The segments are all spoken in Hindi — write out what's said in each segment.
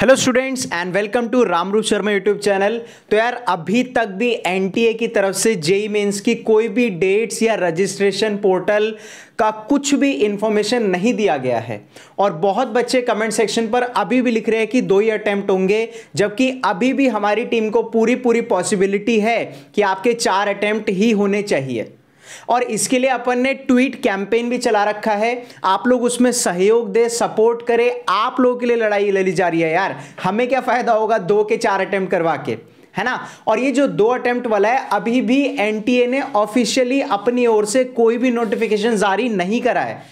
hello students and welcome to Ramroop Sharma YouTube channel तो यार अभी तक भी एनटीए की तरफ से जेई मेंस e e की कोई भी डेट्स या रजिस्ट्रेशन पोर्टल का कुछ भी इन्फॉर्मेशन नहीं दिया गया है और बहुत बच्चे कमेंट सेक्शन पर अभी भी लिख रहे हैं कि दो ही अटैम्प्ट होंगे जबकि अभी भी हमारी टीम को पूरी पूरी पॉसिबिलिटी है कि आपके चार अटैम्प्ट ही होने चाहिए और इसके लिए अपन ने ट्वीट कैंपेन भी चला रखा है आप लोग उसमें सहयोग दे सपोर्ट करें आप लोगों के लिए लड़ाई लड़ी जा रही है यार हमें क्या फायदा होगा दो के चार अटेम्प्ट करवा के है ना और ये जो दो अटेम्प्ट वाला है अभी भी एनटीए ने ऑफिशियली अपनी ओर से कोई भी नोटिफिकेशन जारी नहीं करा है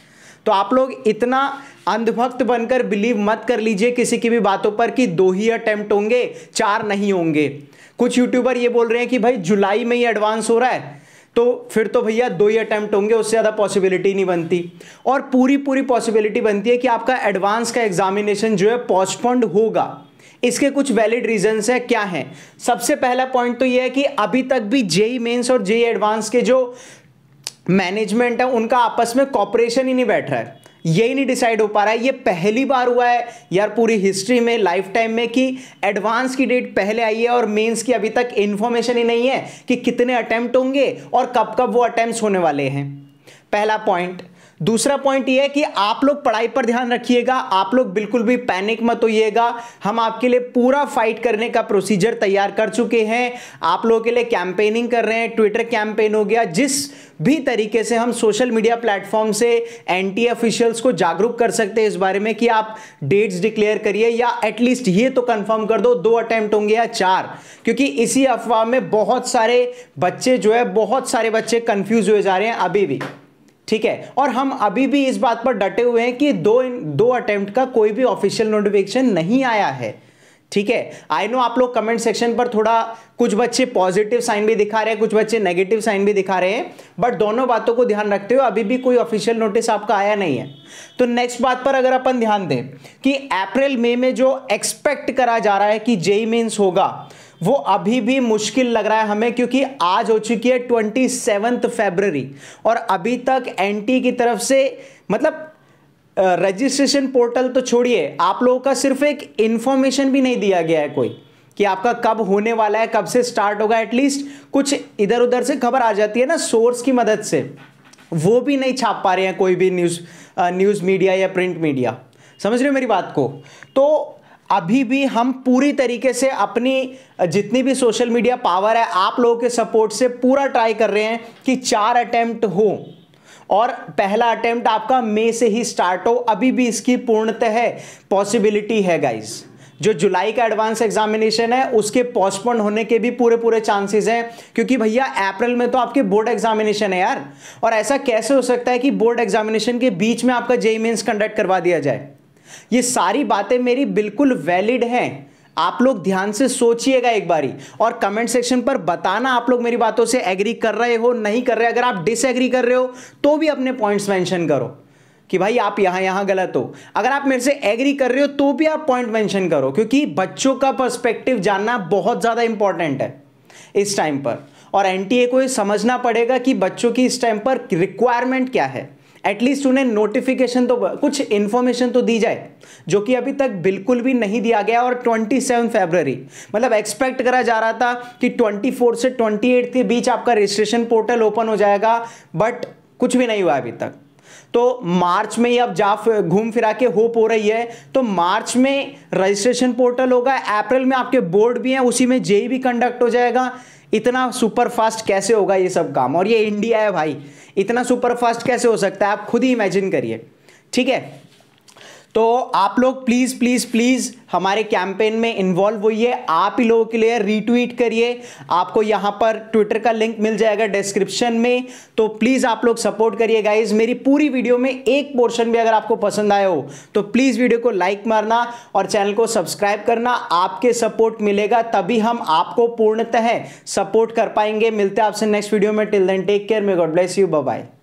तो आप लोग इतना अंधभक्त बनकर बिलीव मत कर लीजिए किसी की भी बातों पर कि दो ही अटेम्प्ट होंगे चार नहीं होंगे कुछ यूट्यूबर ये बोल रहे हैं कि भाई जुलाई में ही एडवांस हो रहा है तो फिर तो भैया दो ही अटैम्प्ट होंगे उससे ज़्यादा पॉसिबिलिटी नहीं बनती और पूरी पूरी पॉसिबिलिटी बनती है कि आपका एडवांस का एग्जामिनेशन जो है पोस्टपोन्ड होगा इसके कुछ वैलिड रीजंस है क्या हैं सबसे पहला पॉइंट तो ये है कि अभी तक भी जेई मेंस और जेई एडवांस के जो मैनेजमेंट है उनका आपस में कॉपरेशन ही नहीं बैठ रहा है यही नहीं डिसाइड हो पा रहा है ये पहली बार हुआ है यार पूरी हिस्ट्री में लाइफ टाइम में कि एडवांस की डेट पहले आई है और मेंस की अभी तक इंफॉर्मेशन ही नहीं है कि कितने अटैम्प्ट होंगे और कब कब वो अटैम्प्ट होने वाले हैं पहला पॉइंट दूसरा पॉइंट ये है कि आप लोग पढ़ाई पर ध्यान रखिएगा आप लोग बिल्कुल भी पैनिक मत होइएगा हम आपके लिए पूरा फाइट करने का प्रोसीजर तैयार कर चुके हैं आप लोगों के लिए कैंपेनिंग कर रहे हैं ट्विटर कैंपेन हो गया जिस भी तरीके से हम सोशल मीडिया प्लेटफॉर्म से एंटी ऑफिशियल्स को जागरूक कर सकते हैं इस बारे में कि आप डेट्स डिक्लेयर करिए या एटलीस्ट ये तो कंफर्म कर दो दो अटेम्प्ट होंगे या चार क्योंकि इसी अफवाह में बहुत सारे बच्चे जो है बहुत सारे बच्चे कंफ्यूज हुए जा रहे हैं अभी भी ठीक है और हम अभी भी इस बात पर डटे हुए हैं कि दो दो अटेम्प्ट का कोई भी ऑफिशियल नोटिफिकेशन नहीं आया है ठीक है आई नो आप लोग कमेंट सेक्शन पर थोड़ा कुछ बच्चे पॉजिटिव साइन भी दिखा रहे हैं कुछ बच्चे नेगेटिव साइन भी दिखा रहे हैं बट दोनों बातों को ध्यान रखते हुए अभी भी कोई ऑफिशियल नोटिस आपका आया नहीं है तो नेक्स्ट बात पर अगर अपन ध्यान दें कि अप्रैल मई में, में जो एक्सपेक्ट करा जा रहा है कि जेई मीन्स होगा वो अभी भी मुश्किल लग रहा है हमें क्योंकि आज हो चुकी है ट्वेंटी सेवेंथ फेबररी और अभी तक एनटी की तरफ से मतलब रजिस्ट्रेशन पोर्टल तो छोड़िए आप लोगों का सिर्फ एक इन्फॉर्मेशन भी नहीं दिया गया है कोई कि आपका कब होने वाला है कब से स्टार्ट होगा एटलीस्ट कुछ इधर उधर से खबर आ जाती है ना सोर्स की मदद से वो भी नहीं छाप पा रहे हैं कोई भी न्यूज़ न्यूज़ मीडिया या प्रिंट मीडिया समझ रहे हो मेरी बात को तो अभी भी हम पूरी तरीके से अपनी जितनी भी सोशल मीडिया पावर है आप लोगों के सपोर्ट से पूरा ट्राई कर रहे हैं कि चार अटैम्प्ट हो और पहला अटैम्प्ट आपका मे से ही स्टार्ट हो अभी भी इसकी पूर्णतः पॉसिबिलिटी है गाइज़ जो जुलाई का एडवांस एग्जामिनेशन है उसके पोस्टपोन होने के भी पूरे पूरे चांसेस हैं क्योंकि भैया अप्रैल में तो आपके बोर्ड एग्जामिनेशन है यार और ऐसा कैसे हो सकता है कि बोर्ड एग्जामिनेशन के बीच में आपका जेई मेन्स कंडक्ट करवा दिया जाए ये सारी बातें मेरी बिल्कुल वैलिड हैं आप लोग ध्यान से सोचिएगा एक बारी और कमेंट सेक्शन पर बताना आप लोग मेरी बातों से एग्री कर रहे हो नहीं कर रहे अगर आप डिसएग्री कर रहे हो तो भी अपने पॉइंट्स मेंशन करो कि भाई आप यहां यहां गलत हो अगर आप मेरे से एग्री कर रहे हो तो भी आप पॉइंट मेंशन करो क्योंकि बच्चों का पर्सपेक्टिव जानना बहुत ज़्यादा इंपॉर्टेंट है इस टाइम पर और एनटीए को समझना पड़ेगा कि बच्चों की इस टाइम पर रिक्वायरमेंट क्या है एटलीस्ट उन्हें नोटिफिकेशन तो कुछ इन्फॉर्मेशन तो दी जाए जो कि अभी तक बिल्कुल भी नहीं दिया गया और ट्वेंटी सेवन फेबररी मतलब एक्सपेक्ट करा जा रहा था कि ट्वेंटी से ट्वेंटी एट के बीच आपका रजिस्ट्रेशन पोर्टल ओपन हो जाएगा बट कुछ भी नहीं हुआ अभी तक तो मार्च में ही अब जा घूम फिरा के होप हो रही है तो मार्च में रजिस्ट्रेशन पोर्टल होगा अप्रैल में आपके बोर्ड भी हैं उसी में जेई भी कंडक्ट हो जाएगा इतना सुपर फास्ट कैसे होगा ये सब काम और ये इंडिया है भाई इतना सुपर फास्ट कैसे हो सकता है आप खुद ही इमेजिन करिए ठीक है तो आप लोग प्लीज़ प्लीज़ प्लीज़ हमारे कैंपेन में इन्वॉल्व होइए आप ही लोगों के लिए रीट्वीट करिए आपको यहाँ पर ट्विटर का लिंक मिल जाएगा डिस्क्रिप्शन में तो प्लीज़ आप लोग सपोर्ट करिए गाइज मेरी पूरी वीडियो में एक पोर्शन भी अगर आपको पसंद आया हो तो प्लीज़ वीडियो को लाइक मारना और चैनल को सब्सक्राइब करना आपके सपोर्ट मिलेगा तभी हम आपको पूर्णतः सपोर्ट कर पाएंगे मिलते हैं आपसे नेक्स्ट वीडियो में till then take care may God bless you bye